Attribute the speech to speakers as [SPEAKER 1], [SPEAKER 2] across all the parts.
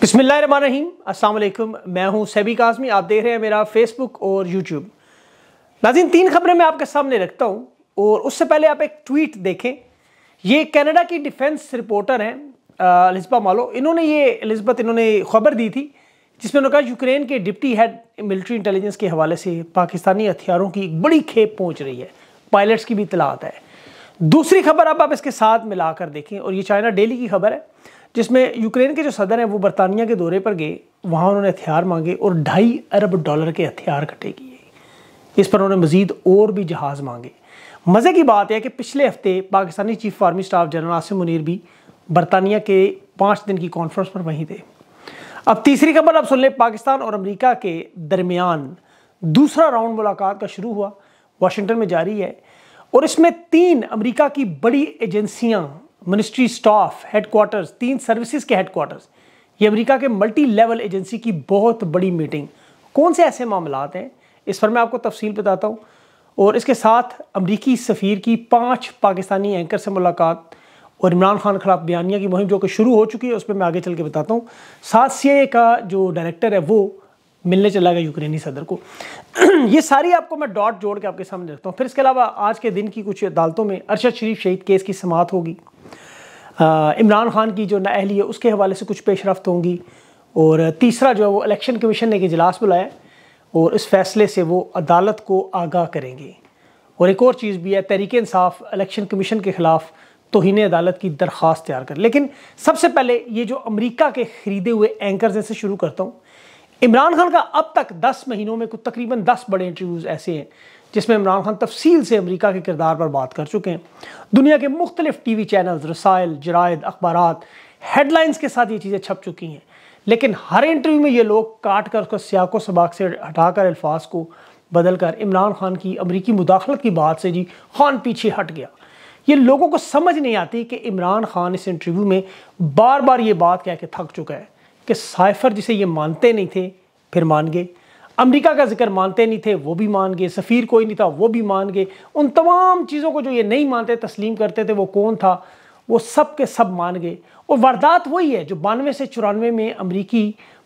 [SPEAKER 1] बिसमीम असलम मैं हूं सैबी काजमी आप देख रहे हैं मेरा फेसबुक और यूट्यूब नाजिन तीन खबरें मैं आपके सामने रखता हूं और उससे पहले आप एक ट्वीट देखें ये कनाडा की डिफेंस रिपोर्टर हैं एलिजबा मालो इन्होंने ये एलिजबत इन्होंने खबर दी थी जिसमें उन्होंने कहा यूक्रेन के डिप्टी हेड मिलिट्री इंटेलिजेंस के हवाले से पाकिस्तानी हथियारों की एक बड़ी खेप पहुँच रही है पायलट्स की भी इतलात है दूसरी खबर अब आप इसके साथ मिलाकर देखें और ये चाइना डेली की खबर है जिसमें यूक्रेन के जो सदर हैं वो बरतानिया के दौरे पर गए वहाँ उन्होंने हथियार मांगे और ढाई अरब डॉलर के हथियार इकट्ठे किए इस पर उन्होंने मजीद और भी जहाज़ मांगे मज़े की बात है कि पिछले हफ्ते Pakistani chief army staff general Asim Munir भी बरतानिया के पाँच दिन की कॉन्फ्रेंस पर वहीं थे अब तीसरी खबर आप सुन लें पाकिस्तान और अमरीका के दरमियान दूसरा राउंड मुलाकात का शुरू हुआ वाशिंगटन में जारी है और इसमें तीन अमरीका की बड़ी एजेंसियाँ मिनिस्ट्री स्टाफ हेडक्वार्टर्स तीन सर्विसेज के हेडक्वार्टर्स ये अमेरिका के मल्टी लेवल एजेंसी की बहुत बड़ी मीटिंग कौन से ऐसे मामलात हैं इस पर मैं आपको तफसील बताता हूँ और इसके साथ अमरीकी सफ़ीर की पाँच पाकिस्तानी एंकर से मुलाकात और इमरान खान खिलाफ बयानिया की मुहिम जो कि शुरू हो चुकी है उस पर मैं आगे चल के बताता हूँ साथ सी का जो डायरेक्टर है वो मिलने चला गया यूक्रेनी सदर को ये सारी आपको मैं डॉट जोड़ के आपके सामने रखता हूँ फिर इसके अलावा आज के दिन की कुछ अदालतों में अरशद शरीफ शहीद केस की समात होगी इमरान खान की जो नाअहली है उसके हवाले से कुछ रफ्त होंगी और तीसरा जो है वो इलेक्शन कमीशन ने एक इजलास बुलाया और इस फैसले से वो अदालत को आगाह करेंगे और एक और चीज़ भी है तहरीक इंसाफ इलेक्शन कमीशन के ख़िलाफ़ तोहन अदालत की दरख्वास्त तैयार कर लेकिन सबसे पहले ये जो अमरीका के ख़रीदे हुए एंकर्स जैसे शुरू करता हूँ इमरान खान का अब तक दस महीनों में कुछ तकरीबन दस बड़े इंटरव्यूज़ ऐसे हैं जिसमें इमरान खान तफसील से अमरीका के किरदार पर बात कर चुके हैं दुनिया के मुख्तलिफ टी वी चैनल रसायल जरायद अखबार हेडलाइंस के साथ ये चीज़ें छप चुकी हैं लेकिन हर इंटरव्यू में ये लोग काट कर उसको सियाको सबाक से हटा कर अल्फाज को बदल कर इमरान खान की अमरीकी मुदाखलत की बात से जी खान पीछे हट गया ये लोगों को समझ नहीं आती कि इमरान खान इस इंटरव्यू में बार बार ये बात कह के थक चुका है कि साइफर जिसे ये मानते नहीं थे फिर मान गए अमेरिका का जिक्र मानते नहीं थे वो भी मान गए सफ़ीर कोई नहीं था वो भी मान गए उन तमाम चीज़ों को जो ये नहीं मानते तस्लीम करते थे वो कौन था वो सब के सब मान गए और वारदात वही है जो बानवे से चौरानवे में अमरीकी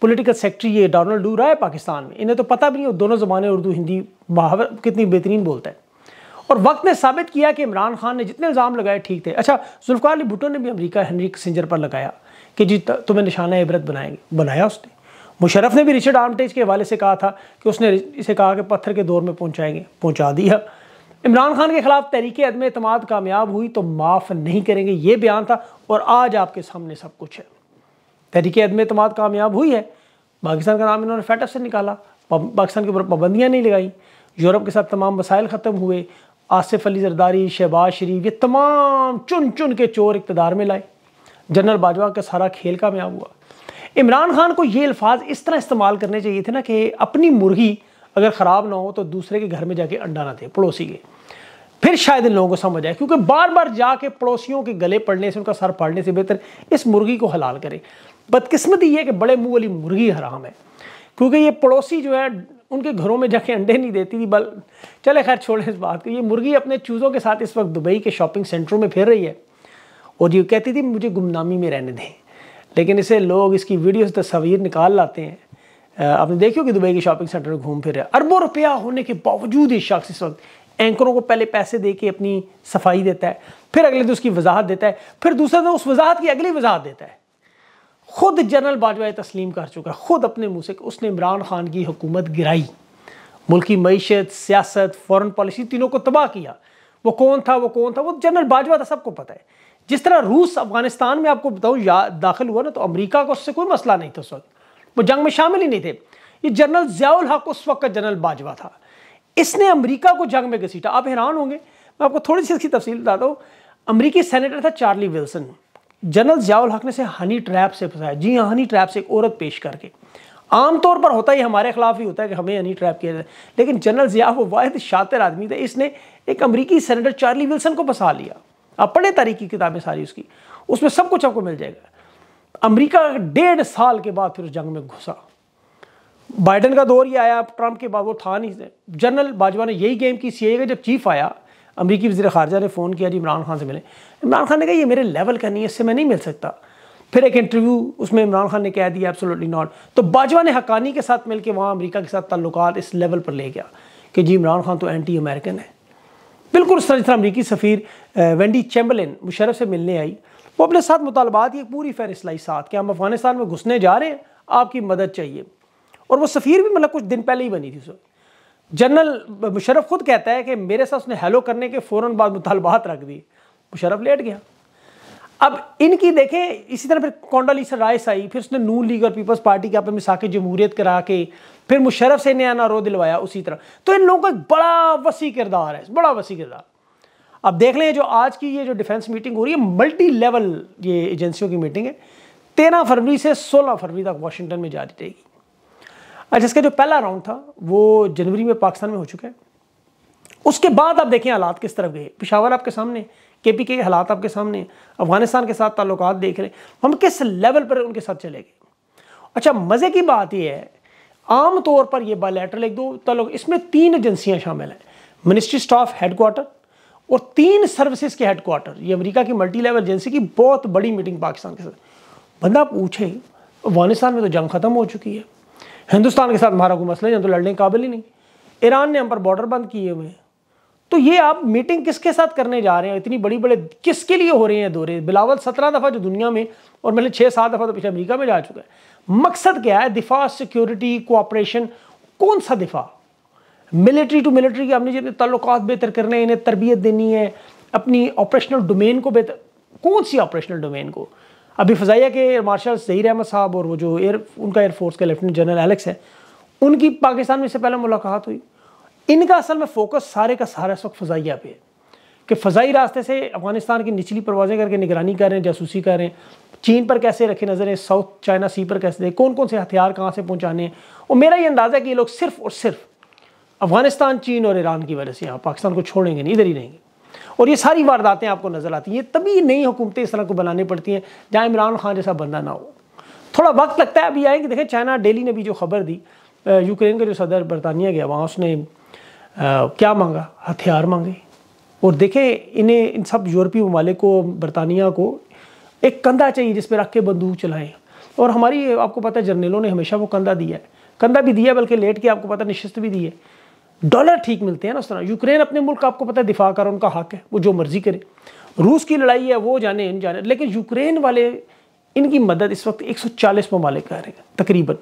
[SPEAKER 1] पोलिटिकल सेक्रट्री ये डोनल्ड डू रहा है पाकिस्तान में इन्हें तो पता भी नहीं हो दोनों ज़बानें उर्दू हिंदी महावर कितनी बेहतरीन बोलता है और वक्त ने साबित किया कि इमरान खान ने जितने इल्ज़ाम लगाए ठीक थे अच्छा जुल्फ़ार अली भुटो ने भी अमरीका हेनरी सिंजर पर लगाया कि जी तुम्हें निशाना इबरत बनाएंगे बनाया उसने मुशरफ ने भी रिचर्ड आर्मटेज के हवाले से कहा था कि उसने इसे कहा कि पत्थर के दौर में पहुंचाएंगे पहुंचा दिया इमरान खान के खिलाफ तहरीक अदम अतमाद कामयाब हुई तो माफ़ नहीं करेंगे ये बयान था और आज आपके सामने सब कुछ है तहरीक अदम अतमाद कामयाब हुई है पाकिस्तान का नाम इन्होंने फैटअप से निकाला पाकिस्तान के ऊपर पाबंदियाँ नहीं लगाई यूरोप के साथ तमाम मसाइल ख़त्म हुए आसिफ अली जरदारी शहबाज शरीफ ये तमाम चुन चुन के चोर इकतदार में लाए जनरल बाजवा का सारा खेल कामयाब हुआ इमरान खान को ये अल्फाज इस तरह इस्तेमाल करने चाहिए थे ना कि अपनी मुर्गी अगर ख़राब ना हो तो दूसरे के घर में जाके अंडा ना दे पड़ोसी के फिर शायद इन लोगों को समझ आए क्योंकि बार बार जाके पड़ोसियों के गले पड़ने से उनका सर पड़ने से बेहतर इस मुर्गी को हलाल करें बदकिस्मती ये है कि बड़े मुँह वाली मुर्गी हराम है क्योंकि ये पड़ोसी जो है उनके घरों में जाके अंडे नहीं देती थी बल चले खैर छोड़ें इस बात को ये मुर्गी अपने चूज़ों के साथ इस वक्त दुबई के शॉपिंग सेंटरों में फिर रही है और ये कहती थी मुझे गुमनामी में रहने दें लेकिन इसे लोग इसकी वीडियोस तस्वीर निकाल लाते हैं आपने देखियो कि दुबई के शॉपिंग सेंटर में घूम फिर रहे अरबों रुपया होने के बावजूद इस शख्स इस वक्त एंकरों को पहले पैसे दे के अपनी सफाई देता है फिर अगले दिन उसकी वजाहत देता है फिर दूसरे दिन उस वजाहत की अगली वजाहत देता है खुद जनरल बाजवा तस्लीम कर चुका है खुद अपने मुँह से उसने इमरान खान की हुकूमत गिराई मुल्क की मीशत सियासत फॉरन पॉलिसी तीनों को तबाह किया वो कौन था वो कौन था वो जनरल बाजवा था सबको पता है जिस तरह रूस अफगानिस्तान में आपको बताऊँ या दाखिल हुआ ना तो अमरीका को उससे कोई मसला नहीं था उस वक्त वो जंग में शामिल ही नहीं थे ये जनरल जयाल हक उस वक्त का जनरल बाजवा था इसने अमरीका को जंग में घसीटा आप हैरान होंगे मैं आपको थोड़ी सी इसकी तफसील बताता हूँ अमरीकी सैनेटर था चार्ली विल्सन जनरल जयाल हक ने से हनी ट्रैप से फंसाया जी हाँ हनी ट्रैप से एक औरत पेश करके आमतौर पर होता ही हमारे खिलाफ ही होता है कि हमें हनी ट्रैप किया जाए लेकिन जनरल जिया वो वाहिद शातिर आदमी थे इसने एक अमरीकी सैनिटर चार्ली विल्सन को फंसा लिया आप पढ़े तारीख की किताबें सारी उसकी उसमें सब कुछ आपको मिल जाएगा अमेरिका डेढ़ साल के बाद फिर उस जंग में घुसा बाइडन का दौर ही आया ट्रंप के बाद वो था नहीं जनरल बाजवा ने यही गेम की सी का जब चीफ आया अमरीकी वजी खारजा ने फ़ोन किया जी इमरान खान से मिले इमरान खान ने कहा ये मेरे लेवल का नहीं है इससे मैं नहीं मिल सकता फिर एक इंटरव्यू उसमें इमरान खान ने कह दिया एब्सोल्युटली नॉट तो बाजवा ने हकानी के साथ मिलकर वहाँ अमरीका के साथ ताल्लुकात इस लेवल पर ले गया कि जी इमरान खान तो एंटी अमेरिकन है बिल्कुल उस तरह जिस तरह अमरीकी सफ़ीर वेंडी चैम्बलिन मुशरफ से मिलने आई वो अपने साथ मुतालबात की पूरी फहरिस्त लाई साथ कि हम अफगानिस्तान में घुसने जा रहे हैं आपकी मदद चाहिए और वो सफ़ीर भी मतलब कुछ दिन पहले ही बनी थी उस जनरल मुशरफ ख़ुद कहता है कि मेरे साथ उसने हेलो करने के फ़ौर बाद मुतालबात रख दी मुशरफ लेट गया अब इनकी देखें इसी तरह फिर कौंडालीसा राइस आई फिर उसने नू लीग और पीपल्स पार्टी के आप में साके जमहूरियत करा के फिर मुशरफ से नया नारो दिलवाया उसी तरह तो इन लोगों का एक बड़ा वसी किरदार है बड़ा वसी किरदार आप देख लें जो आज की ये जो डिफेंस मीटिंग हो रही है मल्टी लेवल ये एजेंसियों की मीटिंग है तेरह फरवरी से सोलह फरवरी तक वाशिंगटन में जारी रहेगी अच्छा इसका जो पहला राउंड था वो जनवरी में पाकिस्तान में हो चुका है उसके बाद आप देखें हालात किस तरफ गए पिशावर आपके सामने के पी के हालात आपके सामने अफगानिस्तान के साथ ताल्लुक देख रहे हम किस लेवल पर उनके साथ चले गए अच्छा मज़े की बात यह है आम तौर पर यह बायलैटरल एक दो ताल्लुक इसमें तीन एजेंसियाँ शामिल हैं मिनिस्ट्री स्टाफ हेडकोार्टर और तीन सर्विसेज के हेडक्वार्टर ये अमेरिका की मल्टी लेवल एजेंसी की बहुत बड़ी मीटिंग पाकिस्तान के साथ बंदा पूछे अफगानिस्तान में तो जंग खत्म हो चुकी है हिंदुस्तान के साथ हमारा कोई मसला नहीं तो लड़ने के काबिल ही नहीं ईरान ने हम पर बॉर्डर बंद किए हुए हैं तो ये आप मीटिंग किसके साथ करने जा रहे हैं इतनी बड़ी बड़े किसके लिए हो रहे हैं दौरे बिलावल सत्रह दफ़ा जो दुनिया में और मैंने मतलब छः सात दफ़ा तो पीछे अमरीका में जा चुका है मकसद क्या है दिफा सिक्योरिटी कोऑपरेशन कौन सा दिफा मिलिट्री टू मिलिट्री के हमने जितने ताल्लुक बेहतर करने हैं इन्हें तरबियत देनी है अपनी ऑपरेशनल डोमेन को बेहतर कौन सी ऑपरेशनल डोमेन को अभी फ़जाइया के एयर मार्शल जहीर अहमद साहब और वो जो एयर उनका एयरफोर्स का लेफ्टिनेंट जनरल एलेक्स है उनकी पाकिस्तान में इससे पहले मुलाकात हुई इनका असल में फोकस सारे का सारा इस वक्त फ़जाइया पे है कि फ़जाई रास्ते से अफगानिस्तान की निचली परवाजें करके निगरानी कर रहे हैं जासूसी कर रहे हैं चीन पर कैसे रखे नज़र हैं साउथ चाइना सी पर कैसे कौन कौन से हथियार कहाँ से पहुँचाने हैं और मेरा ये अंदाज़ा है कि ये लोग सिर्फ और सिर्फ अफगानिस्तान चीन और ईरान की वजह से यहाँ पाकिस्तान को छोड़ेंगे नहीं इधर ही रहेंगे और ये सारी वारदातें आपको नज़र आती हैं तभी नई हुकूमतें इस तरह को बनानी पड़ती हैं जहाँ इमरान खान जैसा बंदा ना हो थोड़ा वक्त लगता है अभी आएंगे देखें चाइना डेली ने भी जो खबर दी यूक्रेन का जो सदर बरतानिया गया वहाँ उसने आ, क्या मांगा हथियार मांगे और देखें इन्हें इन सब यूरोपीय ममालिक को बरतानिया को एक कंधा चाहिए जिस पर रख के बंदूक चलाएं और हमारी आपको पता है जर्नलों ने हमेशा वो कंधा दिया है कंधा भी दिया बल्कि लेट के आपको पता निश्चित भी दी है डॉलर ठीक मिलते हैं ना उस तरह यूक्रेन अपने मुल्क आपको पता है दिफा कर उनका हक है वो जो मर्जी करे रूस की लड़ाई है वो जाने इन जाने लेकिन यूक्रेन वाले इनकी मदद इस वक्त 140 सौ चालीस ममालिक कर रहे हैं तकरीबन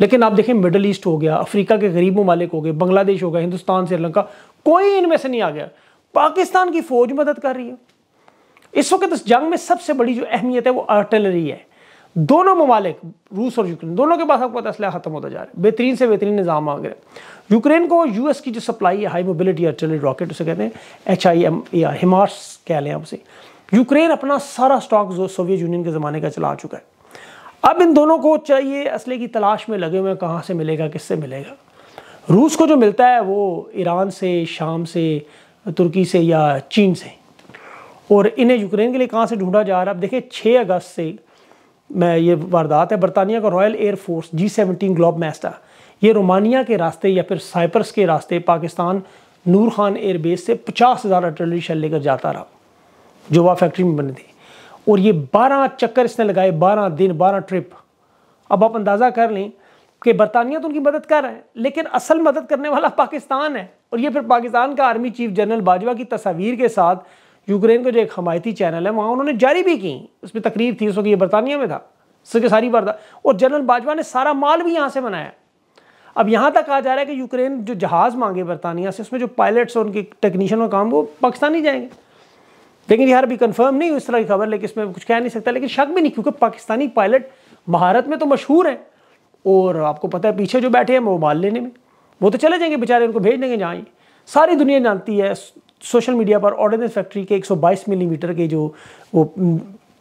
[SPEAKER 1] लेकिन आप देखें मिडल ईस्ट हो गया अफ्रीका के गरीब ममालिक हो गए बांग्लादेश हो गया हिंदुस्तान श्रीलंका कोई इनमें से नहीं आ गया पाकिस्तान की फ़ौज मदद कर रही है इस वक्त इस जंग में सबसे बड़ी जो अहमियत है वो आर्टिलरी है दोनों ममालिक रूस और यूक्रेन दोनों के पास आपको पता असला खत्म होता जा रहा है बेहतरीन से बेहतरीन निज़ाम मांग रहे यूक्रेन को यूएस की जो सप्लाई है हाई मोबिलिटी आर्टिलरी रॉकेट उसे कहते हैं एच आई एम या हिमार्स कह लें आप उसे यूक्रेन अपना सारा स्टॉक जो सोवियत यूनियन के ज़माने का चला चुका है अब इन दोनों को चाहिए असले की तलाश में लगे हुए हैं कहाँ से मिलेगा किससे मिलेगा रूस को जो मिलता है वो ईरान से शाम से तुर्की से या चीन से और इन्हें यूक्रेन के लिए कहाँ से ढूंढा जा रहा है अब देखिए छः अगस्त से मैं ये वारदात है बरतानिया का royal air force G seventeen Globemaster ये रोमानिया के रास्ते या फिर साइप्रस के रास्ते पाकिस्तान नूर खान एयरबेस से पचास हज़ार अटलरी शेल लेकर जाता रहा जो वह फैक्ट्री में बनी थी और ये बारह चक्कर इसने लगाए बारह दिन बारह ट्रिप अब आप अंदाज़ा कर लें कि बरतानिया तो उनकी मदद कर रहे हैं लेकिन असल मदद करने वाला पाकिस्तान है और ये फिर पाकिस्तान का आर्मी चीफ जनरल बाजवा की तस्वीर के साथ यूक्रेन का जो एक हमायती चैनल है वहाँ उन्होंने जारी भी की उस पर तकरीर थी उस वक्त ये बरतानिया में था उसके सारी बर्दा और जनरल बाजवा ने सारा माल भी यहाँ से बनाया अब यहाँ तक आ जा रहा है कि यूक्रेन जो जहाज़ मांगे बरतानिया से उसमें जो पायलट्स और उनके टेक्नीशियन का काम वो पाकिस्तान ही जाएंगे लेकिन यार अभी कंफर्म नहीं इस तरह की खबर लेकिन इसमें कुछ कह नहीं सकता लेकिन शक भी नहीं क्योंकि पाकिस्तानी पायलट भारत में तो मशहूर हैं और आपको पता है पीछे जो बैठे हैं वो माल लेने में वो तो चले जाएंगे बेचारे उनको भेज देंगे जहाँ सारी दुनिया जानती है सोशल मीडिया पर ऑर्डिनेंस फैक्ट्री के 122 मिलीमीटर के जो वो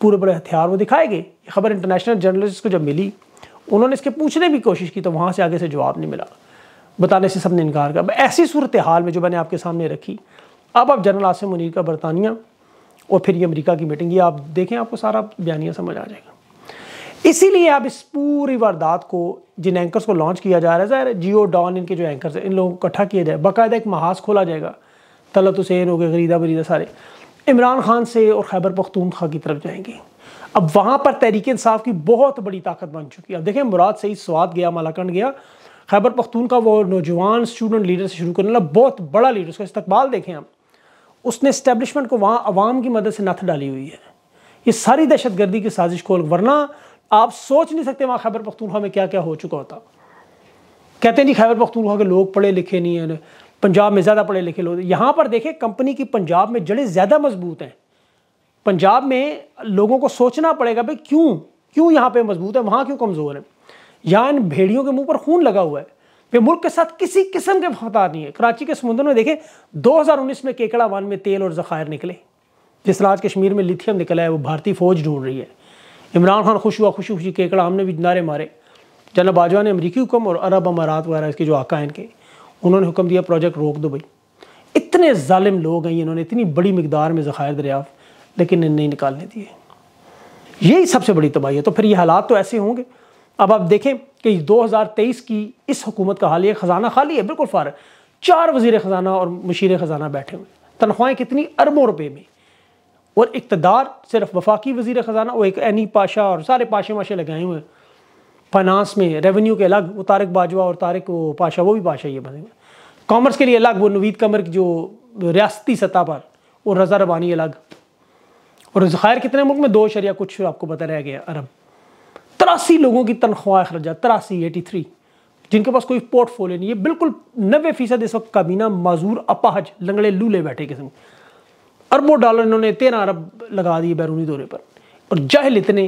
[SPEAKER 1] पूरे बड़े हथियार वो दिखाए गए खबर इंटरनेशनल जर्नलिस्ट को जब मिली उन्होंने इसके पूछने की कोशिश की तो वहाँ से आगे से जवाब नहीं मिला बताने से सबने इनकार किया ऐसी सूरत हाल में जो मैंने आपके सामने रखी अब आप जनरल आसिम मुनीर का बरतानिया और फिर ये अमेरिका की मीटिंग ये आप देखें आपको सारा बयानिया समझ आ जाएगा इसीलिए आप इस पूरी वारदात को जिन एंकर्स को लॉन्च किया जा रहा है ज़ाहिर जियो डॉन इनके जो एंकर्स हैं इन लोगों को इकट्ठा किया जाए बाकायदा एक महाज खोला जाएगा तलत हुसैन हो गए गरीदा बरीदा सारे इमरान खान से और खैबर पख्तूनख्वा की तरफ जाएंगे अब वहाँ पर तहरीक इंसाफ की बहुत बड़ी ताकत बन चुकी है अब देखें मुराद सही स्वाद गया मालाकंड गया खैबर पख्तून का वो नौजवान स्टूडेंट लीडर से शुरू करने लगा बहुत बड़ा लीडर उसका इस्तकबाल देखें आप उसने इस्टेबलिशमेंट को वहाँ आवाम की मदद से नथ डाली हुई है ये सारी दहशत गर्दी की साजिश को वरना आप सोच नहीं सकते वहाँ खैबर पख्तूनख्वा में क्या क्या हो चुका होता कहते हैं जी खैबर पख्तूनख्वा के लोग पढ़े लिखे नहीं हैं पंजाब में ज़्यादा पढ़े लिखे लोग यहाँ पर देखें कंपनी की पंजाब में जड़ें ज़्यादा मजबूत हैं पंजाब में लोगों को सोचना पड़ेगा भाई क्यों क्यों यहाँ पे मजबूत है वहाँ क्यों कमज़ोर है यहाँ इन भेड़ियों के मुंह पर खून लगा हुआ है वे मुल्क के साथ किसी किस्म के फतार नहीं है कराची के समुद्र में देखें उन्नीस में केकड़ा वन में तेल और ज़खायर निकले जिस तरह आज कश्मीर में लिथियम निकला है वो भारतीय फौज ढूंढ रही है इमरान खान खुश हुआ खुशी खुशी केकड़ा हमने भी नारे मारे जनरल बाजवा ने अमरीकी हुक्म और अरब अमारात वगैरह इसके जो आका इनके उन्होंने हुक्म दिया प्रोजेक्ट रोक दो भाई इतने ालिम लोग हैं इन्होंने इतनी बड़ी मकदार में ज़खायर दरिया लेकिन नहीं निकालने दिए यही सबसे बड़ी तबाही है तो फिर ये हालात तो ऐसे होंगे अब आप देखें कि 2023 की इस हुकूमत का हाल ये ख़जाना खाली है बिल्कुल फार चार वजीर ख़जाना और मशीर ख़जाना बैठे हुए तनख्वाहें कितनी अरबों रुपये में और इकतदार सिर्फ वफाकी वजीर ख़जाना वो एक एनी पाशा और सारे पाशे माशे लगाए हुए हैं फाइनेंस में रेवेन्यू के अलग वो तारक बाजवा और तारक वो पाशा वो भी पाशा ये बने कॉमर्स के लिए अलग वो नवीद कमर जो रियाती सतह पर और रजा रबानी अलग और खैर कितने मुल्क में दो शरिया कुछ आपको पता रह गया अरब तिरासी लोगों की तनख्वाह अखराज तिरासी एटी थ्री जिनके पास कोई पोर्टफोलियो नहीं है बिल्कुल नबे फीसद इस वक्त काबीना माजूर अपाहज लंगड़े लूले बैठे किसम अरबों डॉलर इन्होंने तेरह अरब लगा दिए बैरूनी दौरे पर और जाहिल इतने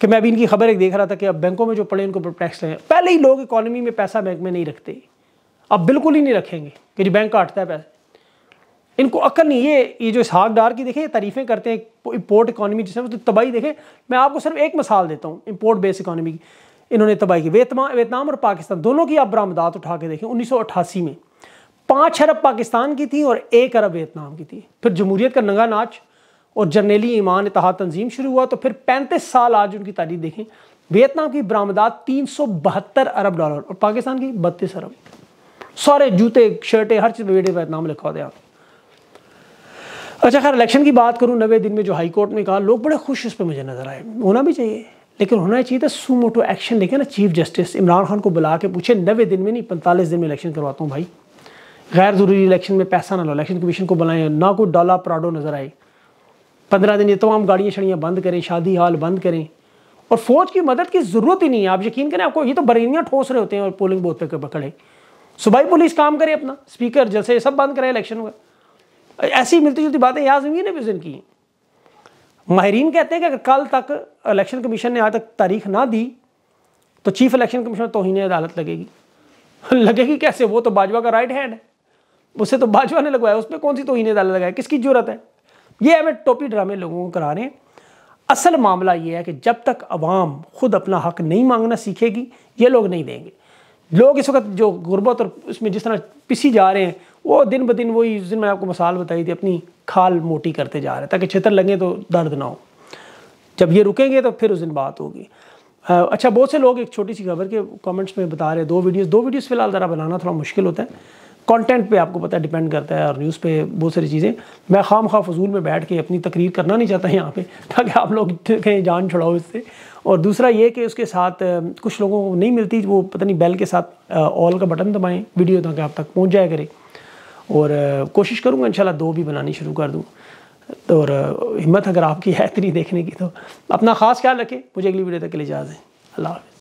[SPEAKER 1] कि मैं अभी इनकी खबर एक देख रहा था कि अब बैंकों में जो पड़े उनको टैक्स लगे पहले ही लोग इकोनॉमी में पैसा बैंक में नहीं रखते अब बिल्कुल ही नहीं रखेंगे कि जो बैंक काटता है पैसा इनको अक्ल नहीं ये ये जो इसहाक डार की देखें तारीफ़ें करते हैं इम्पोर्ट इकानमी जिसमें तो तबाही देखें मैं आपको सिर्फ एक मिसाल देता हूँ इम्पोर्ट बेस इकानमी की इन्होंने तबाही की वियतनाम और पाकिस्तान दोनों की आप बरामदात उठा के देखें उन्नीस में पाँच अरब पाकिस्तान की थी और एक अरब वियतनाम की थी फिर जमहूरीत का नंगा नाच और जर्नेली ईमान इतहा तंजीम शुरू हुआ तो फिर पैंतीस साल आज उनकी तारीख देखें वियतनाम की बरामदात तीन सौ बहत्तर अरब डॉलर और पाकिस्तान की बत्तीस अरब सारे जूते शर्टें हर चीज़ बेटे वियतनाम लिखा होता अच्छा खैर इलेक्शन की बात करूँ नवे दिन में जो हाई कोर्ट ने कहा लोग बड़े खुश उस पर मुझे नज़र आए होना भी चाहिए लेकिन होना चाहिए था मोटो एक्शन लेके ना चीफ जस्टिस इमरान खान को बुला के पूछे नवे दिन में नहीं पैंतालीस दिन में इलेक्शन करवाता हूँ भाई गैर ज़रूरी इलेक्शन में पैसा ना लो इलेक्शन कमीशन को बुलाएं ना कोई डॉला प्राडो नज़र आए पंद्रह दिन ये तमाम गाड़ियाँ शड़ियाँ बंद करें शादी हाल बंद करें और फौज की मदद की ज़रूरत ही नहीं है आप यकीन करें आपको ये तो बरेलियाँ ठोस रहे होते हैं और पोलिंग बूथ पर पकड़े सुबह पुलिस काम करे अपना स्पीकर जैसे सब बंद करें इलेक्शन हुआ ऐसी मिलती जुलती बातें याज हुई ने भी की माहरीन कहते हैं कि अगर कल तक इलेक्शन कमीशन ने आज तक तारीख ना दी तो चीफ इलेक्शन कमीशन तोहही अदालत लगेगी लगेगी कैसे वो तो बाजवा का राइट हैंड है उसे तो बाजवा ने लगवाया उस पर कौन सी तोहन अदालत लगाया किसकी जरूरत है ये हमें टोपी ड्रामे लोगों को करा रहे हैं असल मामला ये है कि जब तक अवाम खुद अपना हक नहीं मांगना सीखेगी ये लोग नहीं देंगे लोग इस वक्त जो गुरबत और उसमें जिस तरह पिसी जा रहे हैं वो दिन ब दिन वही उस दिन मैंने आपको मसाल बताई थी अपनी खाल मोटी करते जा रहे हैं ताकि छतर लगें तो दर्द ना हो जब ये रुकेंगे तो फिर उस दिन बात होगी अच्छा बहुत से लोग एक छोटी सी खबर के कमेंट्स में बता रहे हैं दो वीडियोस दो वीडियोस फ़िलहाल ज़रा बनाना थोड़ा मुश्किल होता है कंटेंट पे आपको पता है डिपेंड करता है और न्यूज़ पे बहुत सारी चीज़ें मैं खाम खा फजूल में बैठ के अपनी तकरीर करना नहीं चाहता यहाँ पे ताकि आप लोग कहीं जान छुड़ाओ इससे और दूसरा ये कि उसके साथ कुछ लोगों को नहीं मिलती वो पता नहीं बेल के साथ ऑल का बटन दबाएँ वीडियो ताकि आप तक पहुँच जाया करें और कोशिश करूँगा इन दो भी बनानी शुरू कर दूँ तो और हिम्मत अगर आपकी है इतनी देखने की तो अपना ख़ास ख्याल रखें मुझे अगली वीडियो तक के लिए इजाज़ है अल्लाह हाफ़